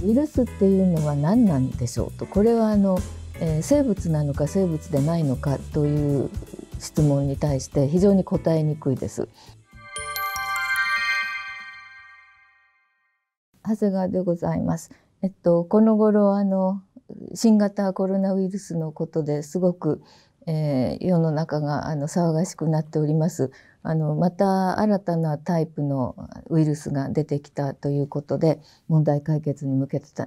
ウイルスっていうのは何なんでしょうとこれはあの、えー、生物なのか生物でないのかという質問に対して非常に答えにくいです。長谷川でございます。えっとこの頃あの新型コロナウイルスのことですごくえー、世の中があの騒がしくなっております。あのまた新たなタイプのウイルスが出てきたということで問題解決に向けてた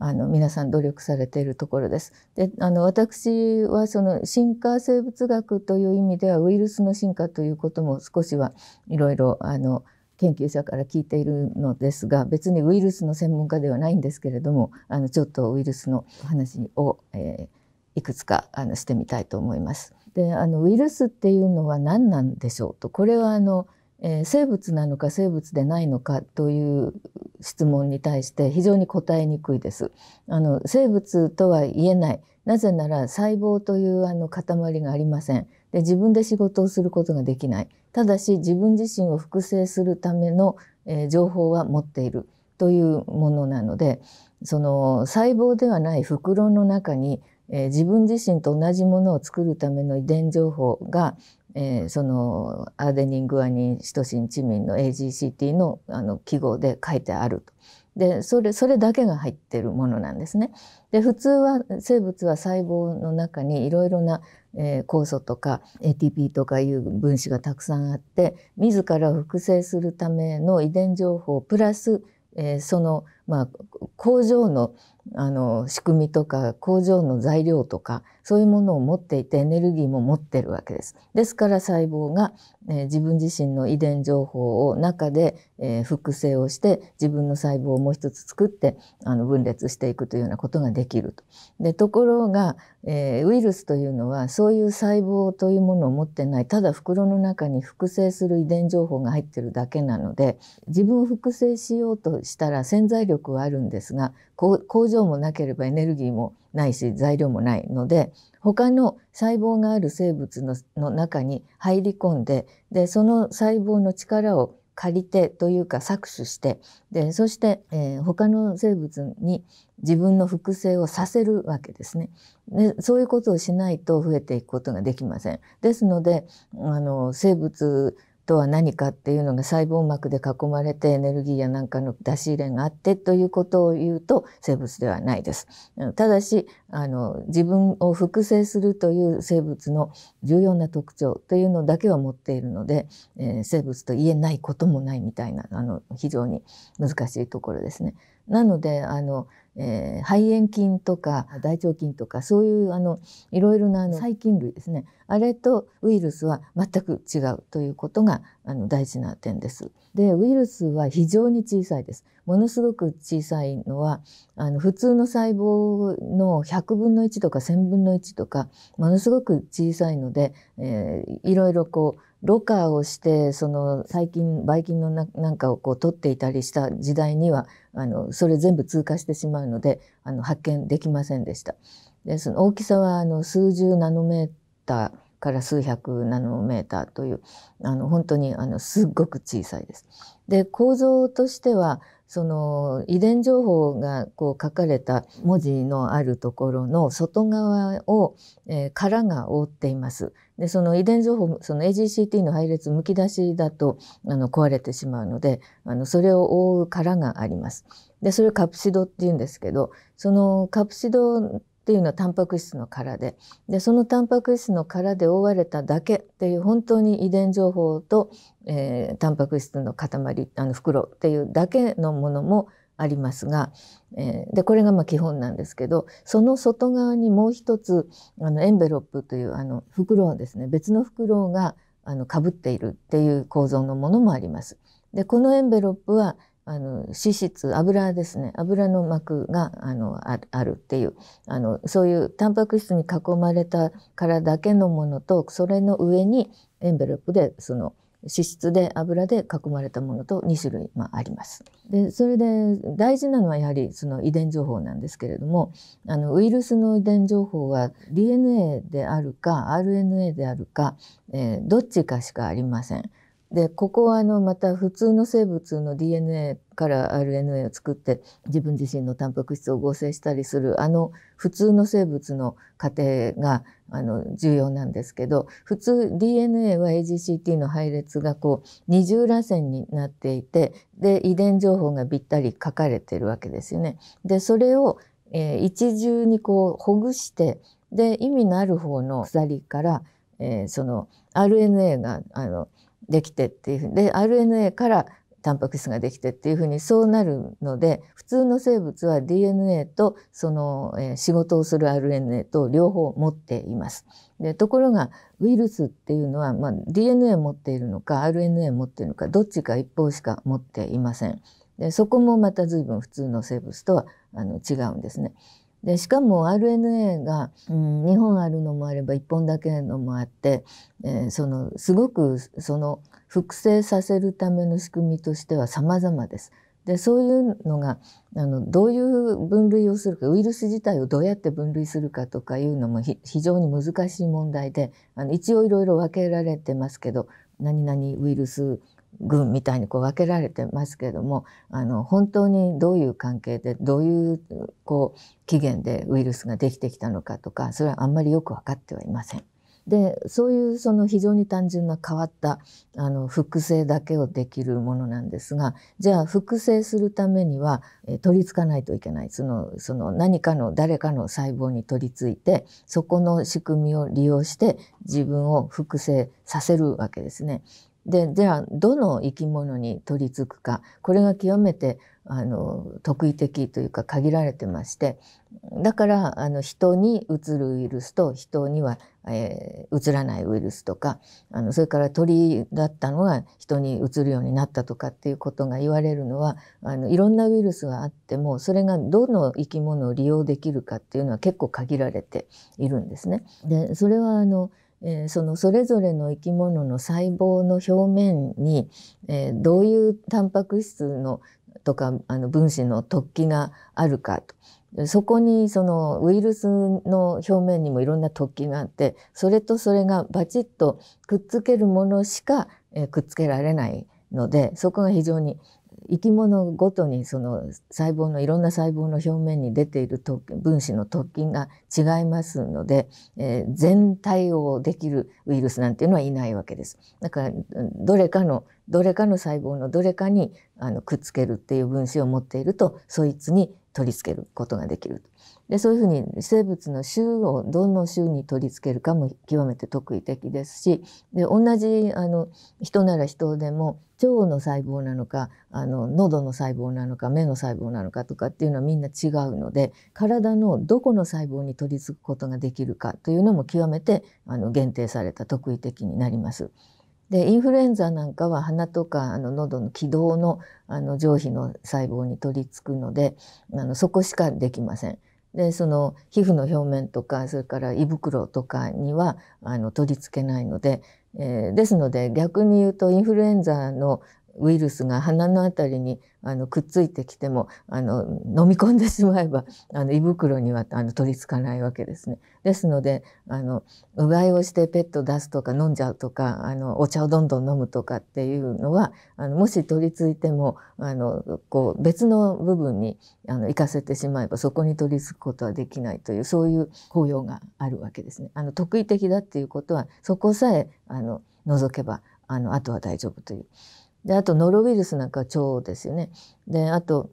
あの皆さん努力されているところです。であの私はその進化生物学という意味ではウイルスの進化ということも少しはいろいろあの研究者から聞いているのですが別にウイルスの専門家ではないんですけれどもあのちょっとウイルスの話を、えー、いくつかあのしてみたいと思います。であのウイルスっていうのは何なんでしょうとこれはあの、えー、生物なのか生物でないのかという質問に対して非常に答えにくいです。あの生物とは言えないなぜなら細胞というあの塊がありませんで自分で仕事をすることができないただし自分自身を複製するための、えー、情報は持っているというものなのでその細胞ではない袋の中にえー、自分自身と同じものを作るための遺伝情報が、えー、そのアーデニングアニンシトシンチミンの AGCT のあの記号で書いてあると。でそれそれだけが入ってるものなんですね。で普通は生物は細胞の中にいろいろな、えー、酵素とか ATP とかいう分子がたくさんあって自らを複製するための遺伝情報プラス、えー、そのまあ、工場のあの仕組みとか工場の材料とかそういうものを持っていてエネルギーも持ってるわけです。ですから細胞が、えー、自分自身の遺伝情報を中で、えー、複製をして自分の細胞をもう一つ作ってあの分裂していくというようなことができると。でところが、えー、ウイルスというのはそういう細胞というものを持ってないただ袋の中に複製する遺伝情報が入ってるだけなので自分を複製しようとしたら潜在力はあるんですが工場もなければエネルギーもないし材料もないので他の細胞がある生物の中に入り込んででその細胞の力を借りてというか搾取してでそして、えー、他の生物に自分の複製をさせるわけですねでそういうことをしないと増えていくことができません。ですのであの生物とは何かっていうのが細胞膜で囲まれてエネルギーやなんかの出し入れがあってということを言うと生物ではないです。ただし、あの、自分を複製するという生物の重要な特徴というのだけは持っているので、えー、生物と言えないこともないみたいな、あの、非常に難しいところですね。なのであの、えー、肺炎菌とか大腸菌とかそういうあのいろいろなあの細菌類ですねあれとウイルスは全く違うということがあの大事な点です。でウイルスは非常に小さいです。ものすごく小さいのはあの普通の細胞の100分の1とか1,000分の1とかものすごく小さいので、えー、いろいろこうろ過をしてその細菌ばい菌のなんかをこう取っていたりした時代にはあのそれ全部通過してしまうのであの発見できませんでした。でその大きさはあの数十ナノメーターから数百ナノメーターというあの本当にあのすっごく小さいです。で構造としてはその遺伝情報がこう書かれた文字のあるところの外側を、えー、殻が覆っています。でその遺伝情報その AGCT の配列むき出しだとあの壊れてしまうのであのそれを覆う殻があります。でそれをカプシドっていうんですけどそのカプシドっていうのはタンパク質の殻ででそのタンパク質の殻で覆われただけっていう本当に遺伝情報と、えー、タンパク質の塊あの袋っていうだけのものもありますが、えー、でこれがまあ基本なんですけどその外側にもう一つあのエンベロップというあの袋をですね別の袋があのっているっていう構造のものもあります。でこのエンベロップはあの脂質油ですね油の膜があのあるっていうあのそういうタンパク質に囲まれたからだけのものとそれの上にエンベロープでその脂質で油で囲まれたものと2種類、まあ、あります。でそれで大事なのはやはりその遺伝情報なんですけれどもあのウイルスの遺伝情報は DNA であるか RNA であるか、えー、どっちかしかありません。でここはあのまた普通の生物の DNA から RNA を作って自分自身のタンパク質を合成したりするあの普通の生物の過程があの重要なんですけど普通 DNA は AGCT の配列がこう二重らせんになっていてで遺伝情報がぴったり書かれてるわけですよね。でそれを、えー、一重にこうほぐしてで意味のある方の鎖から、えー、その RNA があのできてっていうふにで RNA からタンパク質ができてっていうふうにそうなるので普通の生物は DNA とその、え仕事をする RNA と両方持っています。でところがウイルスっていうのは、まあ、DNA 持っているのか RNA 持っているのかどっちか一方しか持っていません。でそこもまた随分普通の生物とはあの違うんですね。でしかも RNA が、うん、2本あるのもあれば1本だけのもあって、えー、そのすごくその複製させるための仕組みとしては様々です。でそういうのがあのどういう分類をするかウイルス自体をどうやって分類するかとかいうのも非常に難しい問題であの一応いろいろ分けられてますけど何々ウイルス軍みたいにこう分けられてますけれどもあの本当にどういう関係でどういうこう起源でウイルスができてきたのかとかそれはあんまりよく分かってはいません。でそういうその非常に単純な変わったあの複製だけをできるものなんですがじゃあ複製するためには、え取り付かないといけないそのその何かの誰かの細胞に取り付いてそこの仕組みを利用して自分を複製させるわけですね。でじゃあどの生き物に取り付くかこれが極めてあの特異的というか限られてましてだからあの人にうつるウイルスと人にはえー、らないウイルスとかあのそれから鳥だったのが人にうつるようになったとかっていうことが言われるのはあのいろんなウイルスがあってもそれがどの生き物を利用できるかっていうのは結構限られているんですね。でそれはあのえー、そのそれぞれの生き物の細胞の表面に、えー、どういうタンパク質のとかあの分子の突起があるかと。そこにそのウイルスの表面にもいろんな突起があって、それとそれがバチッとくっつけるものしかくっつけられないので、そこが非常に生き物ごとにその細胞のいろんな細胞の表面に出ている分子の突起が違いますので、えー、全体応できるウイルスなんていうのはいないわけです。だからどれかのどれかの細胞のどれかにあのくっつけるっていう分子を持っているとそいつに取り付けることができる。でそういうふうに生物の種をどの種に取り付けるかも極めて特異的ですしで同じあの人なら人でも腸の細胞なのかあの喉の細胞なのか目の細胞なのかとかっていうのはみんな違うので体のどこの細胞に取り付くことができるかというのも極めてあの限定された特異的になります。でインフルエンザなんかは鼻とかあの喉の気道のあの上皮の細胞に取り付くのであのそこしかできません。でその皮膚の表面とかそれから胃袋とかにはあの取り付けないので、えー、ですので逆に言うとインフルエンザのウイルスが鼻の辺りにあのくっついてきてもあの飲み込んでしまえばあの胃袋にはあの取りつかないわけですね。ですのであのうがいをしてペット出すとか飲んじゃうとかあのお茶をどんどん飲むとかっていうのはあのもし取りついてもあのこう別の部分にあの行かせてしまえばそこに取りつくことはできないというそういう効用があるわけですね。あの特異的だっていうことはそこさえあの除けばあのあとは大丈夫という。であとノロウイルスなんか腸ですよね。であと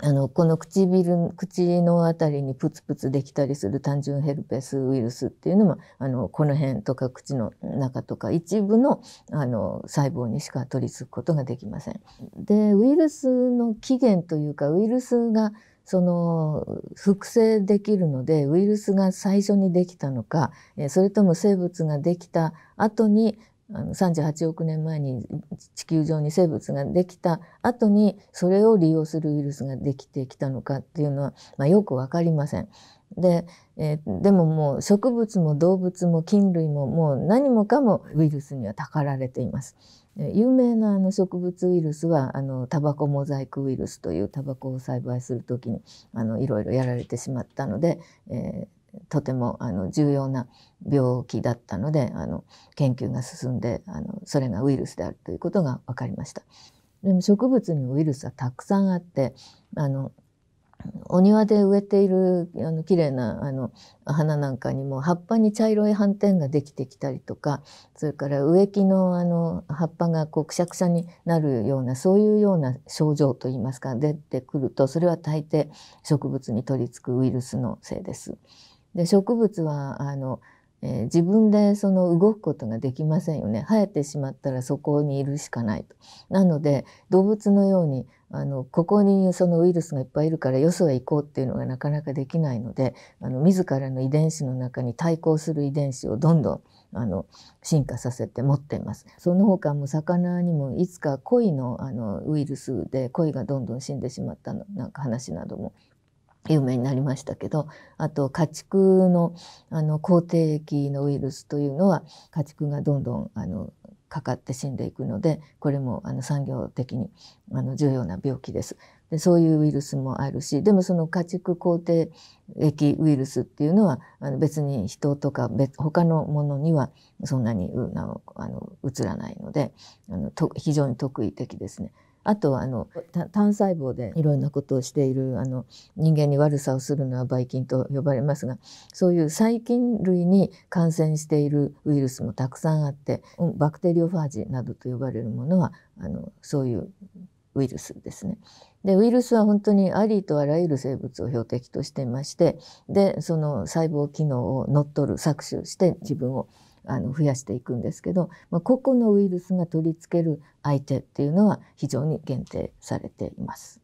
あのこの唇口のあたりにプツプツできたりする単純ヘルペスウイルスっていうのもあのこの辺とか口の中とか一部のあの細胞にしか取り付くことができません。でウイルスの起源というかウイルスがその複製できるのでウイルスが最初にできたのかそれとも生物ができた後にあの38億年前に地球上に生物ができた後にそれを利用するウイルスができてきたのかっていうのは、まあ、よく分かりません。で、えー、でももう植物も動物も菌類ももう何もかもウイルスにはたかられています。有名なあの植物ウイルスはあのタバコモザイクウイルスというタバコを栽培する時にあのいろいろやられてしまったので、えー、とてもあの重要な病気だったのであの研究が進んであのそれがウイルスであるということが分かりました。でも植物にウイルスはたくさんあってあのお庭で植えているあの綺麗なあの花なんかにも葉っぱに茶色い斑点ができてきたりとかそれから植木のあの葉っぱがこうくしゃくしゃになるようなそういうような症状といいますか出てくるとそれは大抵植物に取り付くウイルスのせいです。で植物はあの、えー、自分でその動くことができませんよね生えてしまったらそこにいるしかないと。なので動物のようにあのここにそのウイルスがいっぱいいるからよそへ行こうっていうのがなかなかできないのであの自らの遺伝子の中に対抗する遺伝子をどんどんあの進化させて持っていますその他も魚にもいつか鯉のあのウイルスで鯉がどんどん死んでしまったのなんか話なども有名になりましたけどあと家畜のあの口蹄疫のウイルスというのは家畜がどんどんあのかかって死んでいくのでこれもあの産業的にあの重要な病気です。でそういうウイルスもあるしでもその家畜口蹄疫ウイルスっていうのはあの別に人とか別他のものにはそんなにうなあの移らないのであのと非常に特異的ですね。あとはあの単細胞でいろんなことをしているあの人間に悪さをするのはばい菌と呼ばれますがそういう細菌類に感染しているウイルスもたくさんあってバクテリオファージなどと呼ばれるものはあのそういうウイルスですね。でウイルスは本当にありとあらゆる生物を標的としていましてでその細胞機能を乗っ取る搾取して自分を、うんあの増やしていくんですけど、まあ、個々のウイルスが取り付ける相手っていうのは非常に限定されています。